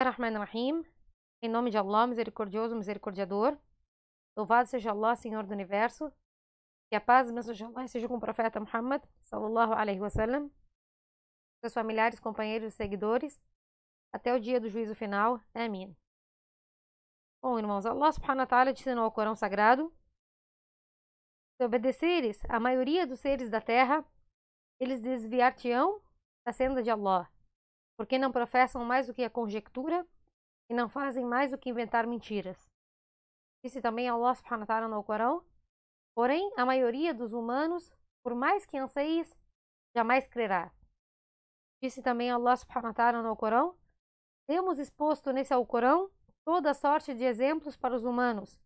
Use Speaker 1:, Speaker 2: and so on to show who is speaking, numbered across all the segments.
Speaker 1: Rahman Rahim, em nome de Allah, misericordioso, misericordiador. Louvado seja Allah, Senhor do Universo. Que a paz e de Allah seja com o profeta Muhammad, sallallahu alaihi wasallam, seus familiares, companheiros e seguidores, até o dia do juízo final. Amém. Bom, irmãos, Allah subhanahu wa ta'ala te ensinou ao Corão Sagrado. Se obedeceres a maioria dos seres da terra, eles desviar-te-ão da senda de Allah porque não professam mais do que a conjectura e não fazem mais do que inventar mentiras. Disse também Allah subhanahu wa no Corão, porém a maioria dos humanos, por mais que anseis, jamais crerá. Disse também Allah subhanahu wa no Corão, temos exposto nesse Alcorão toda sorte de exemplos para os humanos,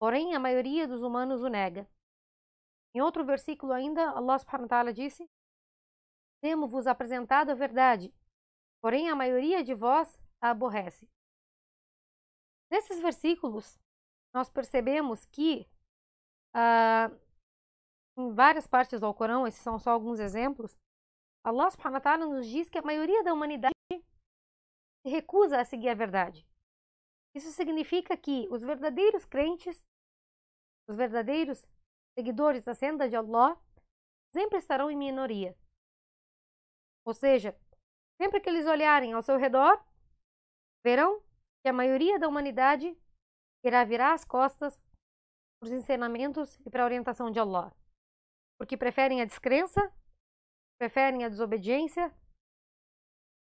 Speaker 1: porém a maioria dos humanos o nega. Em outro versículo ainda, Allah subhanahu wa disse, temos-vos apresentado a verdade, porém a maioria de vós a aborrece. Nesses versículos, nós percebemos que uh, em várias partes do Alcorão, esses são só alguns exemplos, Allah subhanahu wa nos diz que a maioria da humanidade se recusa a seguir a verdade. Isso significa que os verdadeiros crentes, os verdadeiros seguidores da senda de Allah, sempre estarão em minoria. Ou seja, Sempre que eles olharem ao seu redor, verão que a maioria da humanidade irá virar as costas para os ensinamentos e para a orientação de Allah, porque preferem a descrença, preferem a desobediência,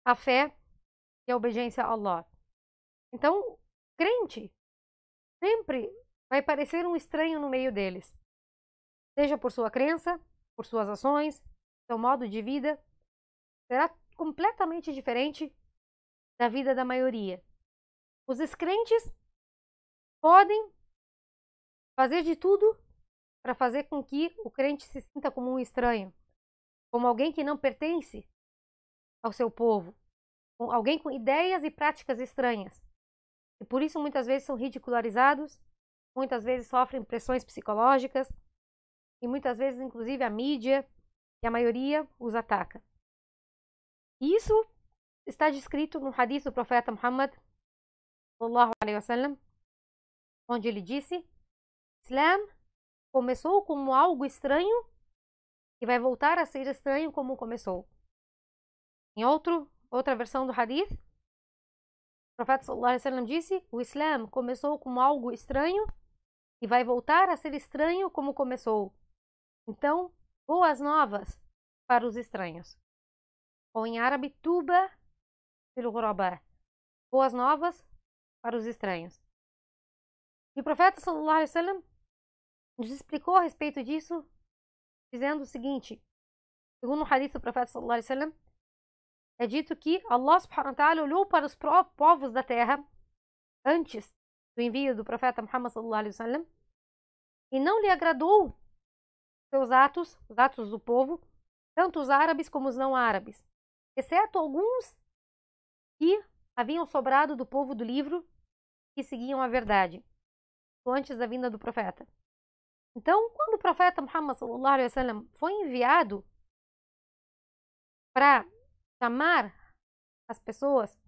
Speaker 1: a fé e a obediência a Allah. Então, crente sempre vai parecer um estranho no meio deles, seja por sua crença, por suas ações, seu modo de vida, será completamente diferente da vida da maioria. Os crentes podem fazer de tudo para fazer com que o crente se sinta como um estranho, como alguém que não pertence ao seu povo, alguém com ideias e práticas estranhas. E por isso muitas vezes são ridicularizados, muitas vezes sofrem pressões psicológicas e muitas vezes inclusive a mídia e a maioria os ataca. Isso está descrito no hadith do profeta Muhammad, sallallahu alaihi wasallam, onde ele disse: Islam começou como algo estranho e vai voltar a ser estranho como começou. Em outro, outra versão do hadith, o profeta sallallahu alaihi disse: O Islam começou como algo estranho e vai voltar a ser estranho como começou. Então, boas novas para os estranhos ou em árabe tuba pelo ghuraba, boas novas para os estranhos. E o profeta sallallahu alaihi wasallam nos explicou a respeito disso, dizendo o seguinte: segundo o hadith do profeta sallallahu alaihi wasallam, é dito que Allah subhanahu wa ta'ala olhou para os povos da terra antes do envio do profeta Muhammad sallallahu alaihi wasallam e não lhe agradou seus atos, os atos do povo, tanto os árabes como os não árabes exceto alguns que haviam sobrado do povo do livro que seguiam a verdade, antes da vinda do profeta. Então, quando o profeta Muhammad sallallahu alaihi wasallam foi enviado para chamar as pessoas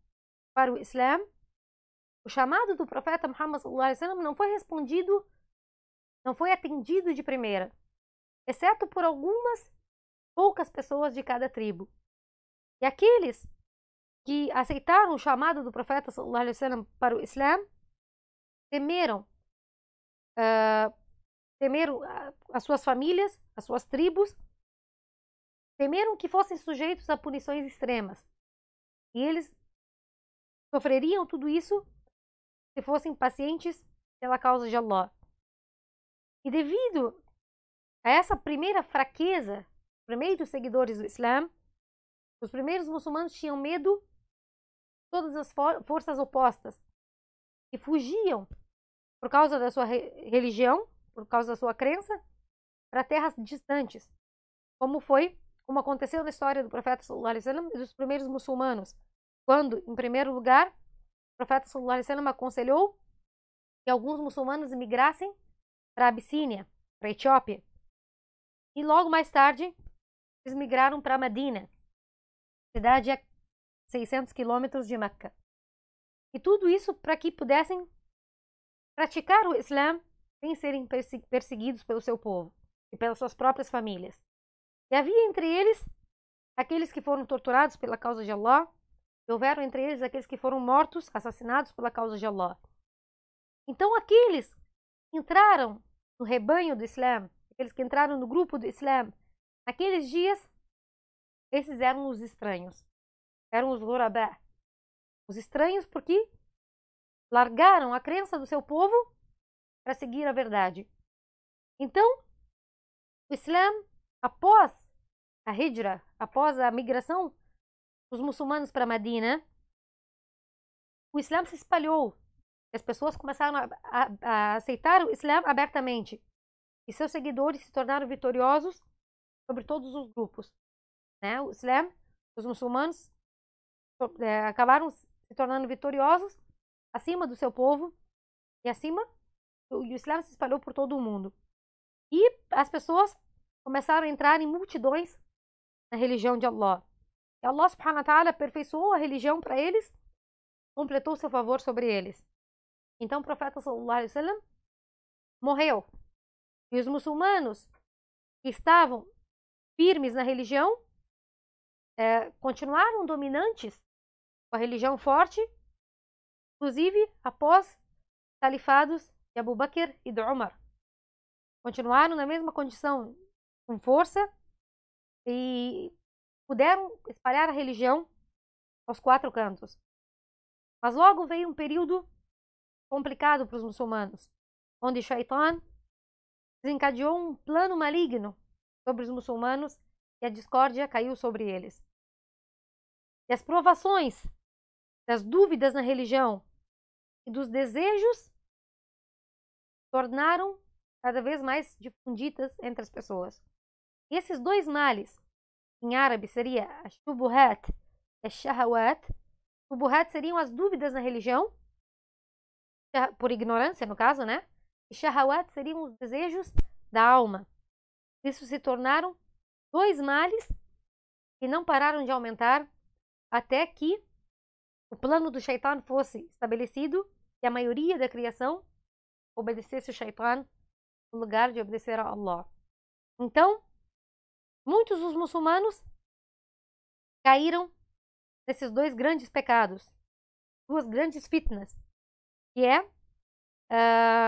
Speaker 1: para o Islã, o chamado do profeta Muhammad sallallahu alaihi wasallam não foi respondido, não foi atendido de primeira, exceto por algumas poucas pessoas de cada tribo. E aqueles que aceitaram o chamado do profeta sallallahu alaihi wasallam para o Islã temeram uh, temeram ah, as suas famílias, as suas tribos, temeram que fossem sujeitos a punições extremas. E eles sofreriam tudo isso se fossem pacientes pela causa de Allah. E devido a essa primeira fraqueza, primeiro dos seguidores do Islã, os primeiros muçulmanos tinham medo de todas as for forças opostas e fugiam por causa da sua re religião, por causa da sua crença, para terras distantes, como foi, como aconteceu na história do profeta sallallahu alaihi wasallam e dos primeiros muçulmanos, quando, em primeiro lugar, o profeta sallallahu alaihi wasallam aconselhou que alguns muçulmanos emigrassem para a Abissínia, para a Etiópia. E logo mais tarde, eles migraram para Medina cidade a 600 quilômetros de Meca. E tudo isso para que pudessem praticar o Islã sem serem perseguidos pelo seu povo e pelas suas próprias famílias. E havia entre eles aqueles que foram torturados pela causa de Allah, e houveram entre eles aqueles que foram mortos, assassinados pela causa de Allah. Então aqueles que entraram no rebanho do Islã, aqueles que entraram no grupo do Islã, naqueles dias esses eram os estranhos. Eram os Ghurabá. Os estranhos porque largaram a crença do seu povo para seguir a verdade. Então, o Islã, após a Hijra, após a migração dos muçulmanos para Medina, o Islã se espalhou. As pessoas começaram a, a, a aceitar o Islã abertamente. E seus seguidores se tornaram vitoriosos sobre todos os grupos. Né? O islam né, os muçulmanos, é, acabaram se tornando vitoriosos acima do seu povo e acima. O islam se espalhou por todo o mundo. E as pessoas começaram a entrar em multidões na religião de Allah. E Allah subhanahu wa ta'ala aperfeiçoou a religião para eles, completou seu favor sobre eles. Então o profeta sallallahu alaihi wasallam morreu. E os muçulmanos que estavam firmes na religião é, continuaram dominantes com a religião forte, inclusive após califados de Abu Bakr e de Umar. Continuaram na mesma condição, com força, e puderam espalhar a religião aos quatro cantos. Mas logo veio um período complicado para os muçulmanos, onde Shaitan desencadeou um plano maligno sobre os muçulmanos e a discórdia caiu sobre eles. E as provações das dúvidas na religião e dos desejos tornaram cada vez mais difundidas entre as pessoas. E esses dois males, em árabe seria shubuhat e shahawat, shubuhat seriam as dúvidas na religião, por ignorância no caso, né? E shahawat seriam os desejos da alma. Isso se tornaram dois males que não pararam de aumentar até que o plano do Shaitan fosse estabelecido e a maioria da criação obedecesse o Shaitan no lugar de obedecer a Allah. Então, muitos dos muçulmanos caíram nesses dois grandes pecados, duas grandes fitnas, que é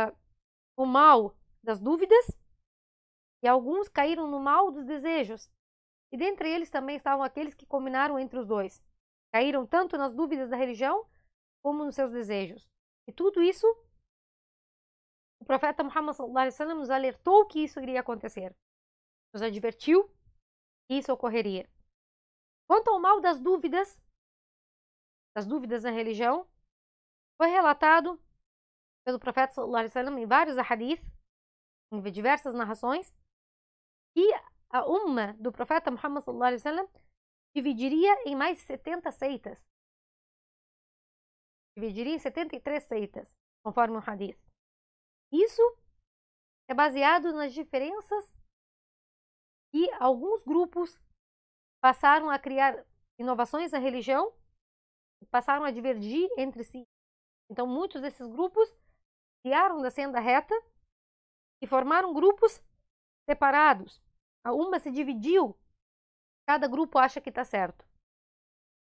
Speaker 1: uh, o mal das dúvidas e alguns caíram no mal dos desejos. E dentre eles também estavam aqueles que combinaram entre os dois. Caíram tanto nas dúvidas da religião como nos seus desejos. E tudo isso, o profeta Muhammad nos alertou que isso iria acontecer. Nos advertiu que isso ocorreria. Quanto ao mal das dúvidas, das dúvidas na religião, foi relatado pelo profeta em vários hadith, em diversas narrações, e a umma do profeta Muhammad sallallahu alaihi wasallam dividiria em mais 70 seitas. Dividiria em 73 seitas, conforme o hadith. Isso é baseado nas diferenças que alguns grupos passaram a criar inovações na religião e passaram a divergir entre si. Então, muitos desses grupos criaram da senda reta e formaram grupos separados a Uma se dividiu. Cada grupo acha que está certo.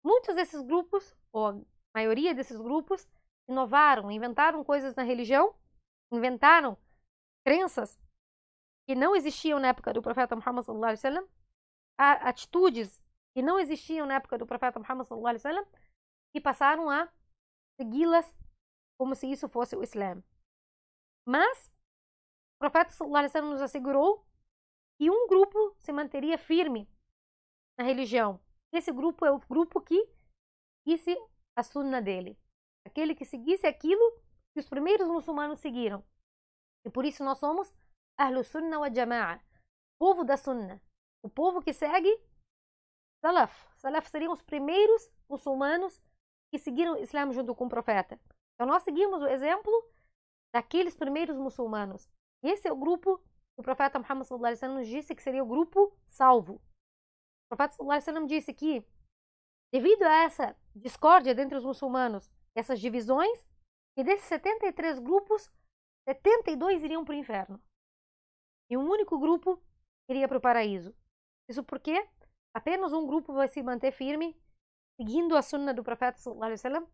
Speaker 1: Muitos desses grupos, ou a maioria desses grupos, inovaram, inventaram coisas na religião, inventaram crenças que não existiam na época do profeta Muhammad sallallahu alaihi wasallam, atitudes que não existiam na época do profeta Muhammad sallallahu alaihi wasallam e passaram a segui-las como se isso fosse o Islã. Mas o profeta sallallahu alaihi wasallam nos assegurou e um grupo se manteria firme na religião. Esse grupo é o grupo que seguisse a sunna dele, aquele que seguisse aquilo que os primeiros muçulmanos seguiram. E por isso nós somos Ahlu Sunnah wa Jama'a, povo da Sunna, o povo que segue Salaf. Salaf seriam os primeiros muçulmanos que seguiram o Islã junto com o profeta. Então nós seguimos o exemplo daqueles primeiros muçulmanos. Esse é o grupo o profeta Muhammad nos disse que seria o grupo salvo. O profeta sallallahu disse que devido a essa discórdia dentre os muçulmanos, essas divisões, que desses 73 grupos, 72 iriam para o inferno. E um único grupo iria para o paraíso. Isso porque apenas um grupo vai se manter firme, seguindo a sunna do profeta sallallahu alaihi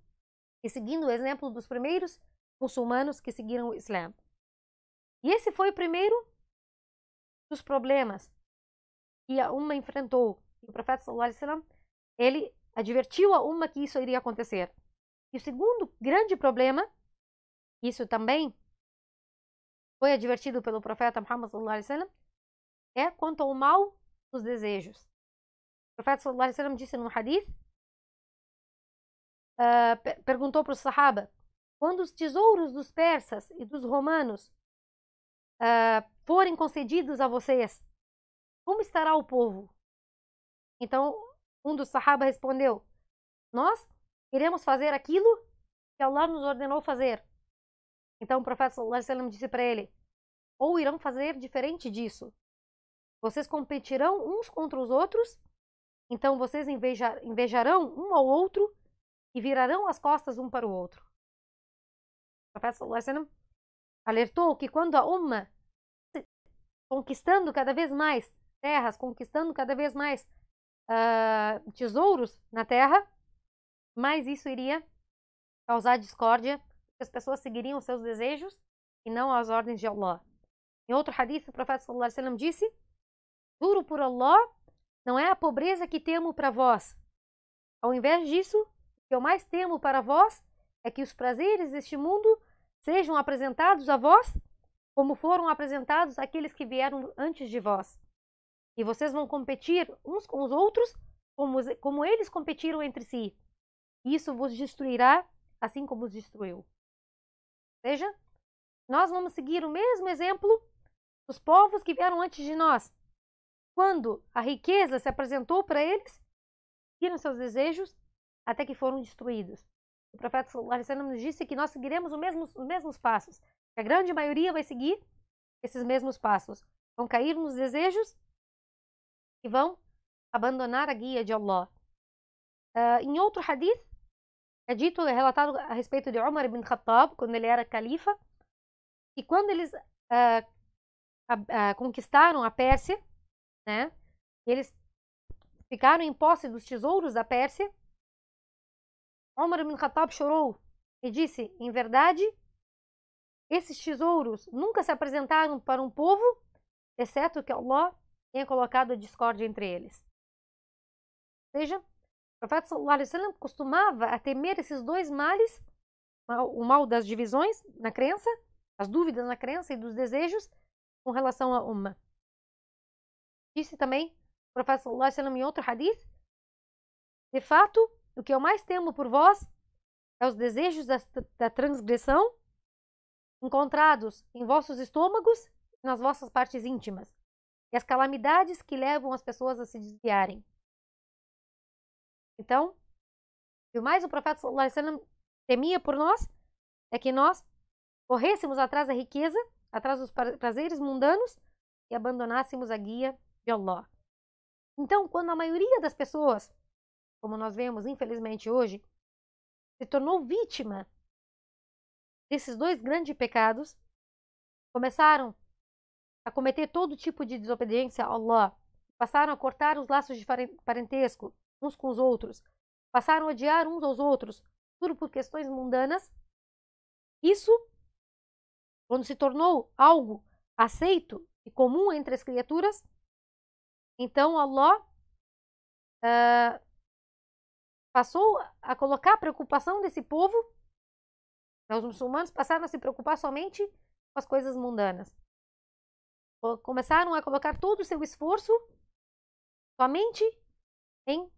Speaker 1: e seguindo o exemplo dos primeiros muçulmanos que seguiram o Islã. E esse foi o primeiro dos problemas que a uma enfrentou. E o profeta sallallahu alaihi wasallam, ele advertiu a uma que isso iria acontecer. E o segundo grande problema, isso também foi advertido pelo profeta Muhammad sallallahu alaihi wasallam, é quanto ao mal dos desejos. O profeta sallallahu alaihi wasallam disse num hadith, uh, ah, per perguntou para os sahaba, quando os tesouros dos persas e dos romanos uh, forem concedidos a vocês, como estará o povo? Então, um dos Sahaba respondeu: Nós iremos fazer aquilo que Allah nos ordenou fazer. Então, o profeta sallam, disse para ele: Ou irão fazer diferente disso. Vocês competirão uns contra os outros, então vocês invejar, invejarão um ao outro e virarão as costas um para o outro. O profeta sallam, alertou que quando a uma conquistando cada vez mais terras, conquistando cada vez mais uh, tesouros na terra, mas isso iria causar discórdia, porque as pessoas seguiriam seus desejos e não as ordens de Allah. Em outro hadith, o profeta sallallahu alaihi wasallam disse: "Juro por Allah, não é a pobreza que temo para vós. Ao invés disso, o que eu mais temo para vós é que os prazeres deste mundo sejam apresentados a vós como foram apresentados aqueles que vieram antes de vós. E vocês vão competir uns com os outros, como, como eles competiram entre si. Isso vos destruirá, assim como os destruiu. Veja, nós vamos seguir o mesmo exemplo dos povos que vieram antes de nós. Quando a riqueza se apresentou para eles, seguiram seus desejos até que foram destruídos. O profeta Sallallahu nos disse que nós seguiremos os mesmos, os mesmos passos. A grande maioria vai seguir esses mesmos passos. Vão cair nos desejos e vão abandonar a guia de Allah. Uh, em outro hadith, é dito, é relatado a respeito de Umar ibn Khattab, quando ele era califa, e quando eles uh, conquistaram a Pérsia, né, eles ficaram em posse dos tesouros da Pérsia, Umar ibn Khattab chorou e disse, em verdade, esses tesouros nunca se apresentaram para um povo, exceto que Allah tenha colocado a discórdia entre eles. Ou seja, o profeta Sallallahu Alaihi Wasallam costumava a temer esses dois males, o mal das divisões na crença, as dúvidas na crença e dos desejos com relação a uma. Disse também o profeta Sallallahu Alaihi Wasallam em outro hadith, de fato, o que eu mais temo por vós é os desejos da, da transgressão encontrados em vossos estômagos e nas vossas partes íntimas, e as calamidades que levam as pessoas a se desviarem. Então, que mais o profeta Sallallahu temia por nós é que nós corrêssemos atrás da riqueza, atrás dos prazeres mundanos e abandonássemos a guia de Allah. Então, quando a maioria das pessoas, como nós vemos infelizmente hoje, se tornou vítima esses dois grandes pecados, começaram a cometer todo tipo de desobediência a Allah, passaram a cortar os laços de parentesco uns com os outros, passaram a odiar uns aos outros, tudo por questões mundanas. Isso, quando se tornou algo aceito e comum entre as criaturas, então Allah uh, passou a colocar a preocupação desse povo então, os muçulmanos passaram a se preocupar somente com as coisas mundanas. Começaram a colocar todo o seu esforço somente em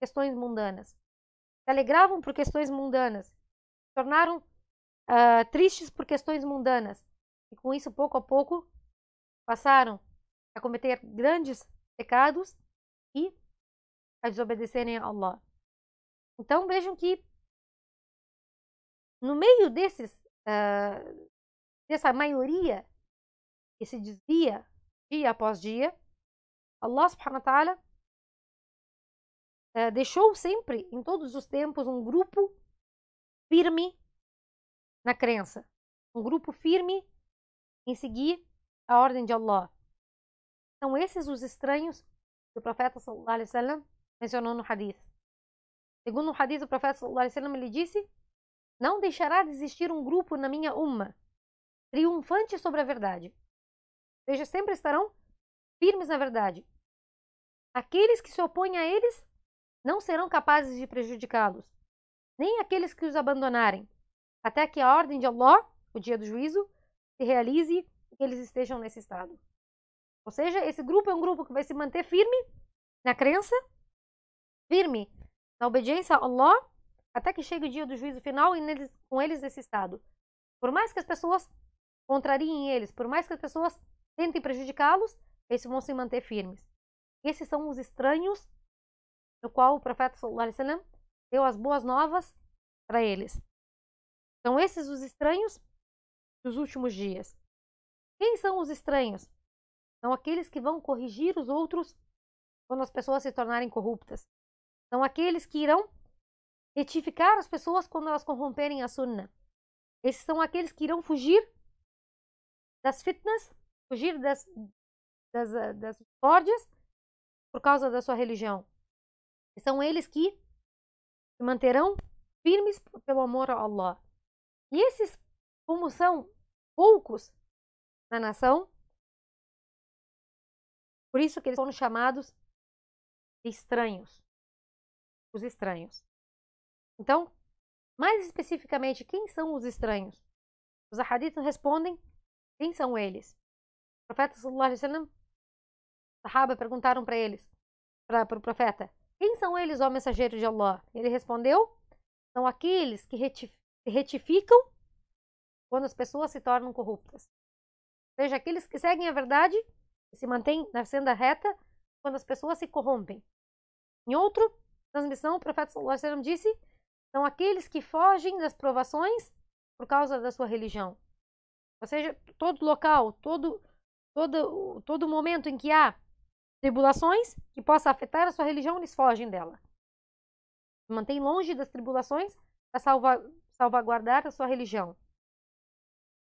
Speaker 1: questões mundanas. Se alegravam por questões mundanas, se tornaram uh, tristes por questões mundanas. E com isso, pouco a pouco, passaram a cometer grandes pecados e a desobedecerem a Allah. Então vejam que no meio desses, uh, dessa maioria que se desvia dia após dia, Allah subhanahu wa ta'ala uh, deixou sempre, em todos os tempos, um grupo firme na crença. Um grupo firme em seguir a ordem de Allah. São então, esses os estranhos que o profeta sallallahu alaihi mencionou no hadith. Segundo o hadith, o profeta sallallahu alaihi ele disse não deixará de existir um grupo na minha uma, triunfante sobre a verdade. Veja, sempre estarão firmes na verdade. Aqueles que se opõem a eles não serão capazes de prejudicá-los, nem aqueles que os abandonarem, até que a ordem de Allah, o dia do juízo, se realize e eles estejam nesse estado. Ou seja, esse grupo é um grupo que vai se manter firme na crença, firme na obediência a Allah até que chegue o dia do juízo final e neles, com eles nesse estado. Por mais que as pessoas contrariem eles, por mais que as pessoas tentem prejudicá-los, eles vão se manter firmes. Esses são os estranhos no qual o profeta sallallahu alaihi deu as boas novas para eles. São esses os estranhos dos últimos dias. Quem são os estranhos? São aqueles que vão corrigir os outros quando as pessoas se tornarem corruptas. São aqueles que irão Retificar as pessoas quando elas corromperem a sunna. Esses são aqueles que irão fugir das fitnas, fugir das, das, ah, das por causa da sua religião. E são eles que se manterão firmes pelo amor a Allah. E esses, como são poucos na nação, por isso que eles foram chamados de estranhos. Os estranhos. Então, mais especificamente, quem são os estranhos? Os ahaditos respondem, quem são eles? O profeta sallallahu alaihi wasallam, sahaba perguntaram para eles, para o profeta, quem são eles, ó mensageiro de Allah? Ele respondeu, são aqueles que retificam quando as pessoas se tornam corruptas. Ou seja, aqueles que seguem a verdade e se mantêm na senda reta quando as pessoas se corrompem. Em outro transmissão, o profeta sallallahu alaihi wasallam disse: são aqueles que fogem das provações por causa da sua religião. Ou seja, todo local, todo, todo, todo momento em que há tribulações que possa afetar a sua religião, eles fogem dela. Mantém longe das tribulações para salva, salvaguardar a sua religião.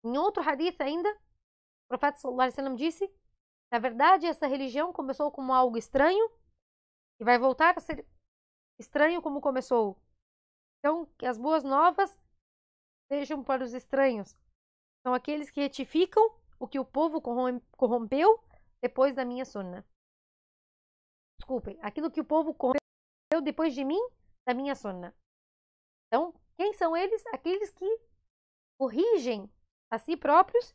Speaker 1: Em outro hadith ainda, o profeta sallallahu disse: "Na verdade, essa religião começou como algo estranho e vai voltar a ser estranho como começou. Então, que as boas novas sejam para os estranhos. São aqueles que retificam o que o povo corrompeu depois da minha sunna. Desculpem, aquilo que o povo corrompeu depois de mim, da minha sunna. Então, quem são eles? Aqueles que corrigem a si próprios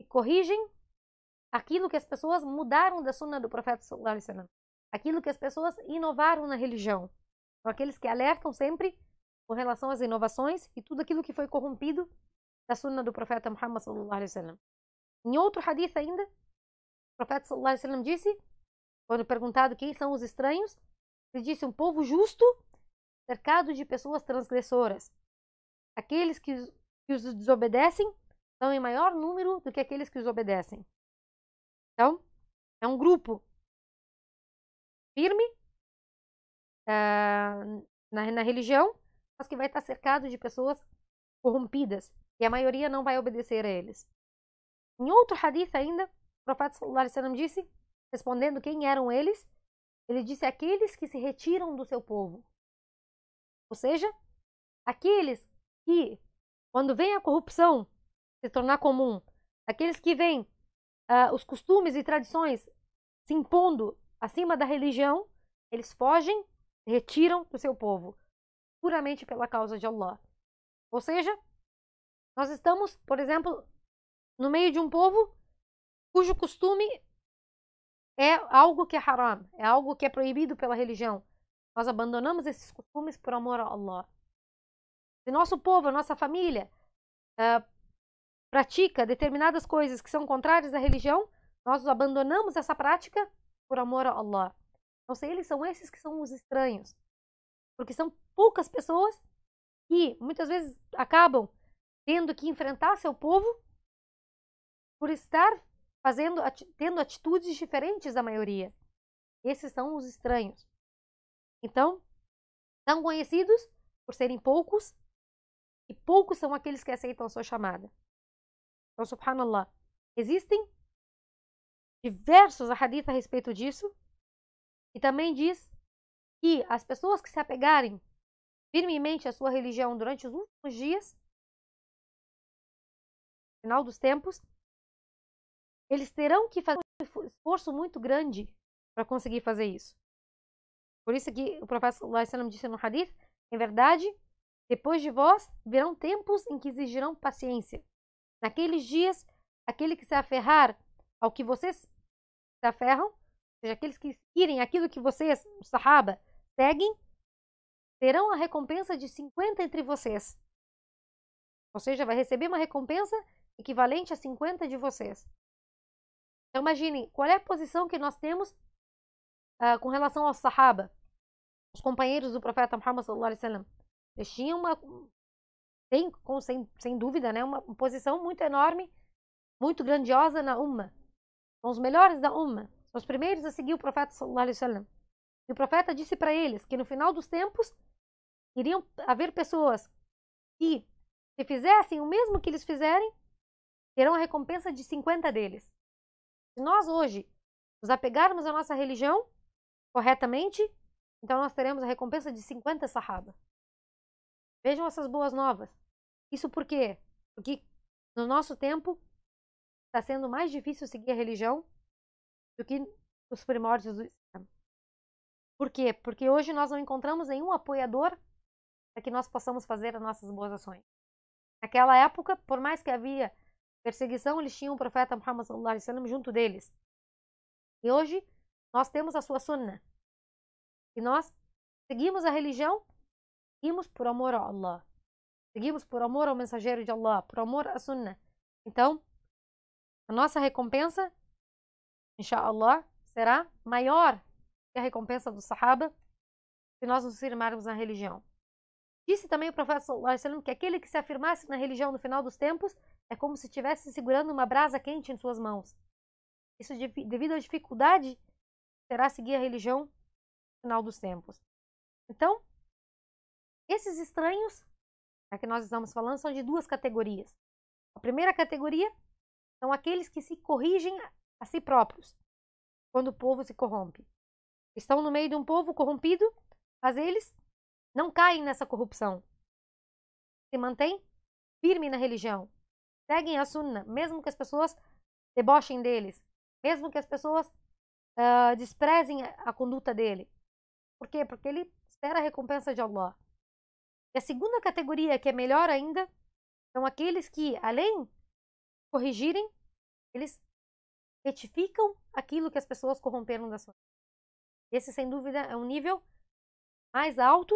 Speaker 1: e corrigem aquilo que as pessoas mudaram da sunna do profeta sallallahu alaihi wasallam, aquilo que as pessoas inovaram na religião. São aqueles que alertam sempre com relação às inovações e tudo aquilo que foi corrompido da sunna do profeta Muhammad sallallahu alaihi wasallam. Em outro hadith ainda, o profeta sallallahu alaihi wasallam disse, quando perguntado quem são os estranhos, ele disse um povo justo cercado de pessoas transgressoras. Aqueles que, que os desobedecem são em maior número do que aqueles que os obedecem. Então, é um grupo firme uh, na, na religião, mas que vai estar cercado de pessoas corrompidas e a maioria não vai obedecer a eles. Em outro hadith ainda, o profeta sallallahu alaihi disse, respondendo quem eram eles, ele disse aqueles que se retiram do seu povo. Ou seja, aqueles que, quando vem a corrupção se tornar comum, aqueles que vêm uh, ah, os costumes e tradições se impondo acima da religião, eles fogem, retiram do seu povo puramente pela causa de Allah. Ou seja, nós estamos, por exemplo, no meio de um povo cujo costume é algo que é haram, é algo que é proibido pela religião. Nós abandonamos esses costumes por amor a Allah. Se nosso povo, nossa família, uh, pratica determinadas coisas que são contrárias à religião, nós abandonamos essa prática por amor a Allah. Então, se eles são esses que são os estranhos. Porque são poucas pessoas que muitas vezes acabam tendo que enfrentar seu povo por estar fazendo, tendo atitudes diferentes da maioria. Esses são os estranhos. Então, são conhecidos por serem poucos, e poucos são aqueles que aceitam a sua chamada. Então, subhanallah, existem diversos hadith a respeito disso, e também diz que as pessoas que se apegarem firmemente à sua religião durante os últimos dias, final dos tempos, eles terão que fazer um esforço muito grande para conseguir fazer isso. Por isso que o professor Sallallahu disse no Hadith, em é verdade, depois de vós virão tempos em que exigirão paciência. Naqueles dias, aquele que se aferrar ao que vocês se aferram, ou seja, aqueles que irem aquilo que vocês, os sahaba, seguem terão a recompensa de 50 entre vocês. Ou seja, vai receber uma recompensa equivalente a 50 de vocês. Então, imagine qual é a posição que nós temos uh, com relação aos sahaba, os companheiros do profeta Muhammad sallallahu alaihi wasallam. Eles tinham uma, tem, com, sem, sem dúvida, né, uma posição muito enorme, muito grandiosa na Umma. São os melhores da Umma, são os primeiros a seguir o profeta sallallahu alaihi wasallam. E o profeta disse para eles que no final dos tempos iriam haver pessoas que, se fizessem o mesmo que eles fizerem, terão a recompensa de 50 deles. Se nós hoje nos apegarmos à nossa religião corretamente, então nós teremos a recompensa de 50 sarraba. Vejam essas boas novas. Isso por quê? Porque no nosso tempo está sendo mais difícil seguir a religião do que os primórdios do por quê? Porque hoje nós não encontramos nenhum apoiador para que nós possamos fazer as nossas boas ações. Naquela época, por mais que havia perseguição, eles tinham o profeta Muhammad sallallahu alaihi wasallam junto deles. E hoje nós temos a sua sunna. E nós seguimos a religião, seguimos por amor a Allah. Seguimos por amor ao mensageiro de Allah, por amor à sunna. Então, a nossa recompensa, inshallah, será maior e é a recompensa do Sahaba se nós nos firmarmos na religião. Disse também o profeta que aquele que se afirmasse na religião no final dos tempos é como se estivesse segurando uma brasa quente em suas mãos. Isso é devido à dificuldade será seguir a religião no final dos tempos. Então, esses estranhos a é que nós estamos falando são de duas categorias. A primeira categoria são aqueles que se corrigem a si próprios quando o povo se corrompe estão no meio de um povo corrompido, mas eles não caem nessa corrupção. Se mantêm firme na religião. Seguem a sunna, mesmo que as pessoas debochem deles, mesmo que as pessoas uh, desprezem a conduta dele. Por quê? Porque ele espera a recompensa de Allah. E a segunda categoria, que é melhor ainda, são aqueles que, além de corrigirem, eles retificam aquilo que as pessoas corromperam da sua esse, sem dúvida, é um nível mais alto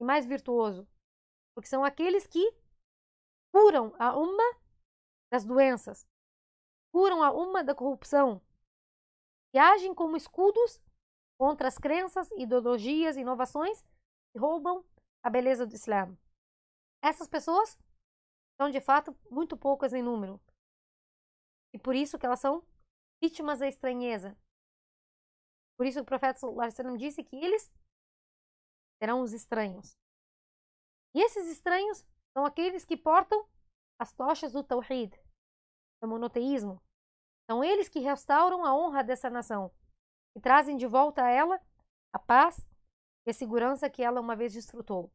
Speaker 1: e mais virtuoso, porque são aqueles que curam a uma das doenças, curam a uma da corrupção, que agem como escudos contra as crenças, ideologias, inovações que roubam a beleza do Islã. Essas pessoas são de fato muito poucas em número. E por isso que elas são vítimas da estranheza, por isso o profeta Sallallahu disse que eles serão os estranhos. E esses estranhos são aqueles que portam as tochas do Tawhid, do é monoteísmo. São eles que restauram a honra dessa nação e trazem de volta a ela a paz e a segurança que ela uma vez desfrutou.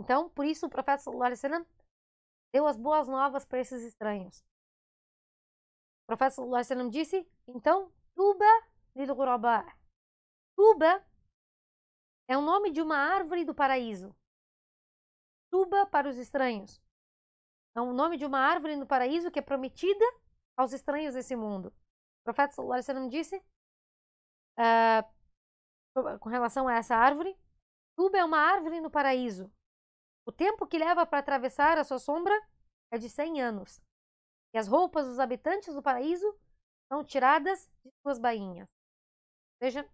Speaker 1: Então, por isso o profeta Sallallahu Alaihi Wasallam deu as boas novas para esses estranhos. O profeta Sallallahu Alaihi Wasallam disse: "Então, tuba للغرباء Tuba é o nome de uma árvore do paraíso. Tuba para os estranhos. É o nome de uma árvore no paraíso que é prometida aos estranhos desse mundo. O profeta Sallallahu Alaihi Wasallam disse uh, com relação a essa árvore: Tuba é uma árvore no paraíso. O tempo que leva para atravessar a sua sombra é de 100 anos. E as roupas dos habitantes do paraíso são tiradas de suas bainhas seja,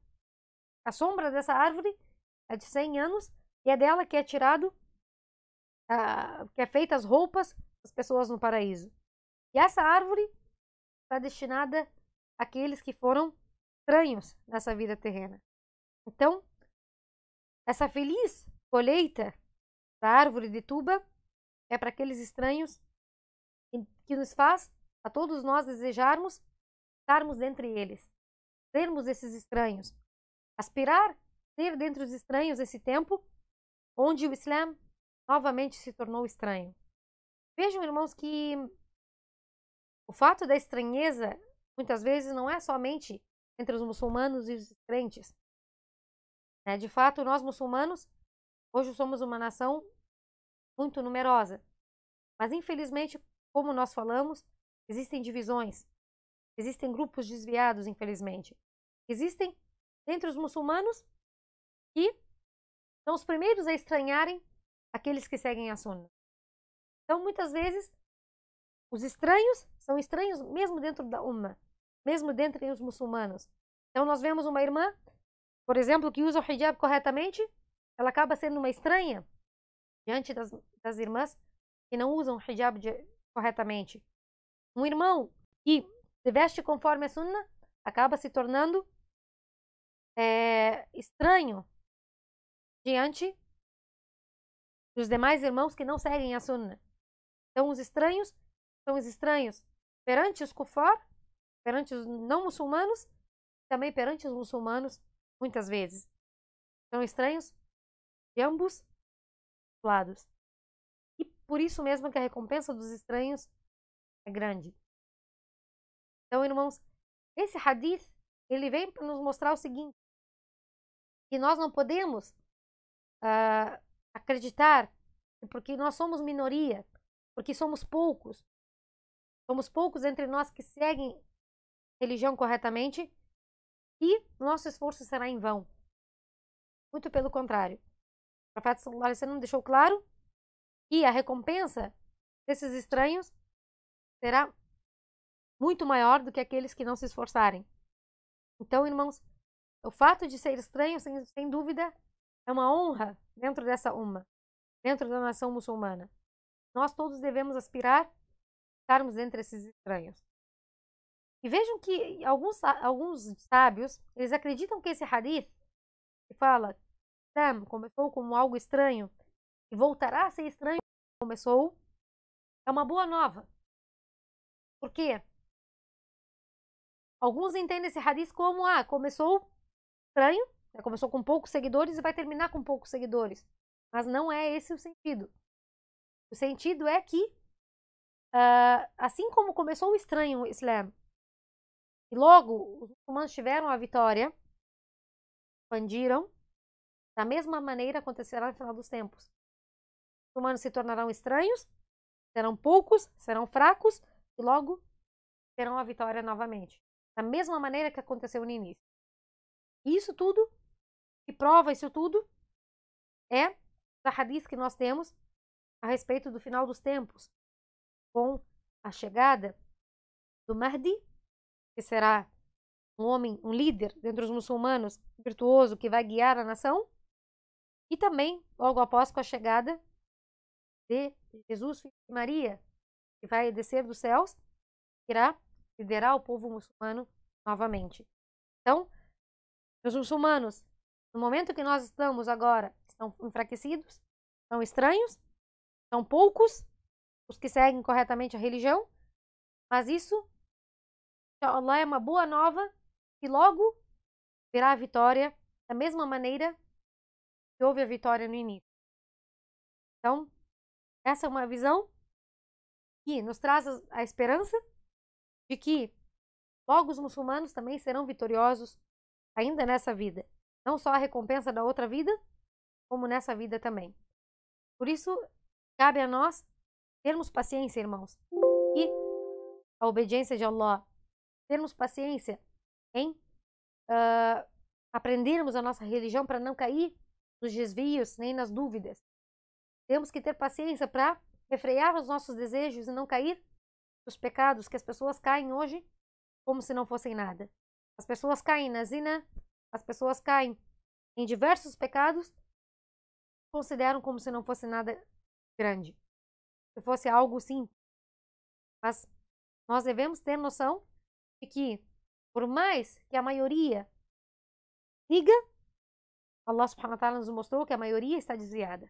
Speaker 1: a sombra dessa árvore é de 100 anos e é dela que é tirado, que é feita as roupas das pessoas no paraíso. E essa árvore está destinada àqueles que foram estranhos nessa vida terrena. Então, essa feliz colheita da árvore de tuba é para aqueles estranhos que nos faz a todos nós desejarmos estarmos entre eles sermos esses estranhos. Aspirar ter dentro dos estranhos esse tempo onde o Islã novamente se tornou estranho. Vejam, irmãos, que o fato da estranheza muitas vezes não é somente entre os muçulmanos e os crentes. Né? De fato, nós muçulmanos hoje somos uma nação muito numerosa, mas infelizmente, como nós falamos, existem divisões. Existem grupos desviados, infelizmente. Existem entre os muçulmanos que são os primeiros a estranharem aqueles que seguem a sunna. Então, muitas vezes, os estranhos são estranhos mesmo dentro da Umma, mesmo dentro dos muçulmanos. Então, nós vemos uma irmã, por exemplo, que usa o hijab corretamente, ela acaba sendo uma estranha diante das, das irmãs que não usam o hijab de, corretamente. Um irmão que se veste conforme a sunna, acaba se tornando é, estranho diante dos demais irmãos que não seguem a sunna. Então, os estranhos são os estranhos perante os kufar, perante os não muçulmanos, também perante os muçulmanos, muitas vezes. São estranhos de ambos lados. E por isso mesmo que a recompensa dos estranhos é grande. Então, irmãos, esse hadith, ele vem para nos mostrar o seguinte, que nós não podemos uh, acreditar porque nós somos minoria, porque somos poucos, somos poucos entre nós que seguem religião corretamente e nosso esforço será em vão. Muito pelo contrário. O profeta Sallallahu Alaihi Wasallam deixou claro que a recompensa desses estranhos será muito maior do que aqueles que não se esforçarem. Então, irmãos, o fato de ser estranho, sem, sem dúvida, é uma honra dentro dessa uma, dentro da nação muçulmana. Nós todos devemos aspirar estarmos entre esses estranhos. E vejam que alguns, alguns sábios, eles acreditam que esse hadith, que fala, Sam começou como algo estranho e voltará a ser estranho começou, é uma boa nova. Por quê? Alguns entendem esse hadith como, ah, começou estranho, né? começou com poucos seguidores e vai terminar com poucos seguidores. Mas não é esse o sentido. O sentido é que, uh, assim como começou o estranho o Islã, e logo os muçulmanos tiveram a vitória, expandiram, da mesma maneira acontecerá no final dos tempos. Os humanos se tornarão estranhos, serão poucos, serão fracos e logo terão a vitória novamente. Da mesma maneira que aconteceu no início. Isso tudo, que prova isso tudo, é a hadith que nós temos a respeito do final dos tempos, com a chegada do Mahdi, que será um homem, um líder dentro dos muçulmanos, virtuoso, que vai guiar a nação, e também, logo após, com a chegada de Jesus, e Maria, que vai descer dos céus, irá liderar o povo muçulmano novamente. Então, os muçulmanos, no momento que nós estamos agora, estão enfraquecidos, são estranhos, são poucos os que seguem corretamente a religião, mas isso, Allah é uma boa nova e logo virá a vitória da mesma maneira que houve a vitória no início. Então, essa é uma visão que nos traz a esperança de que logo os muçulmanos também serão vitoriosos ainda nessa vida, não só a recompensa da outra vida, como nessa vida também. Por isso, cabe a nós termos paciência, irmãos, e a obediência de Allah, termos paciência em uh, aprendermos a nossa religião para não cair nos desvios nem nas dúvidas. Temos que ter paciência para refrear os nossos desejos e não cair os pecados que as pessoas caem hoje como se não fossem nada. As pessoas caem na zina, as pessoas caem em diversos pecados, consideram como se não fosse nada grande, se fosse algo simples. Mas nós devemos ter noção de que, por mais que a maioria diga, Allah subhanahu wa ta'ala nos mostrou que a maioria está desviada.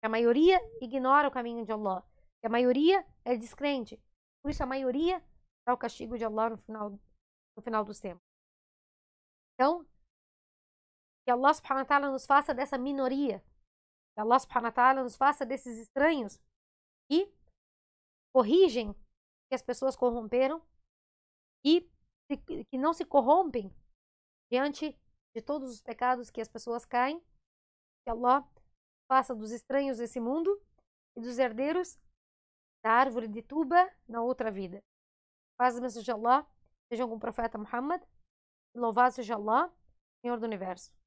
Speaker 1: Que a maioria ignora o caminho de Allah. Que a maioria é descrente. Por isso, a maioria dá é o castigo de Allah no final, no final dos tempos. Então, que Allah subhanahu wa ta'ala nos faça dessa minoria. Que Allah subhanahu wa ta'ala nos faça desses estranhos que corrigem que as pessoas corromperam e que não se corrompem diante de todos os pecados que as pessoas caem. Que Allah faça dos estranhos desse mundo e dos herdeiros da árvore de Tuba na outra vida. Paz me seja de Allah, sejam com o profeta Muhammad, louvado seja Allah, Senhor do Universo.